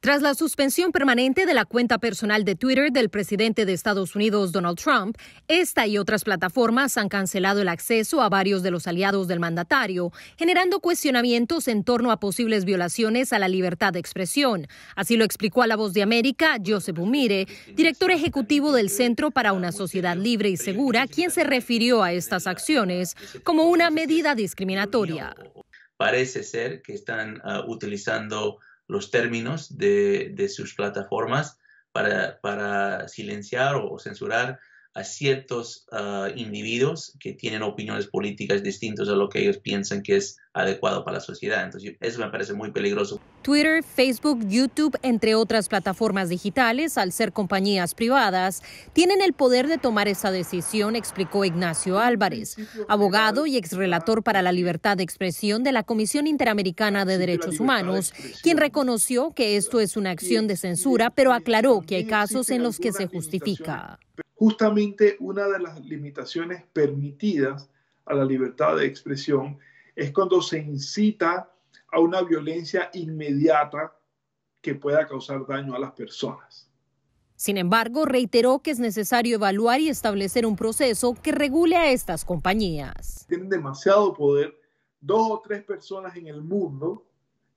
Tras la suspensión permanente de la cuenta personal de Twitter del presidente de Estados Unidos, Donald Trump, esta y otras plataformas han cancelado el acceso a varios de los aliados del mandatario, generando cuestionamientos en torno a posibles violaciones a la libertad de expresión. Así lo explicó a La Voz de América Joseph Umire, director ejecutivo del Centro para una Sociedad Libre y Segura, quien se refirió a estas acciones como una medida discriminatoria. Parece ser que están ah, utilizando los términos de, de sus plataformas para, para silenciar o, o censurar a ciertos ah, individuos que tienen opiniones políticas distintas a lo que ellos piensan que es adecuado para la sociedad. Entonces, eso me parece muy peligroso. Twitter, Facebook, YouTube, entre otras plataformas digitales, al ser compañías privadas, tienen el poder de tomar esa decisión, explicó Ignacio Álvarez, abogado y exrelator para la libertad de expresión de la Comisión Interamericana de Derechos Humanos, quien reconoció que esto es una acción de censura, pero aclaró que hay casos en los que se justifica. Justamente una de las limitaciones permitidas a la libertad de expresión es cuando se incita a una violencia inmediata que pueda causar daño a las personas. Sin embargo, reiteró que es necesario evaluar y establecer un proceso que regule a estas compañías. Tienen demasiado poder, dos o tres personas en el mundo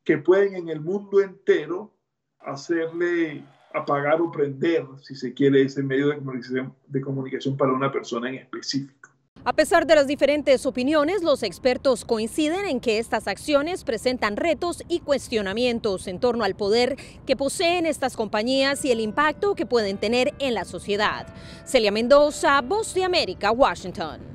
que pueden en el mundo entero hacerle apagar o prender, si se quiere, ese medio de comunicación, para una persona en específico. A pesar de las diferentes opiniones, los expertos coinciden en que estas acciones presentan retos y cuestionamientos en torno al poder que poseen estas compañías y el impacto que pueden tener en la sociedad. Celia Mendoza, Voz de América, Washington.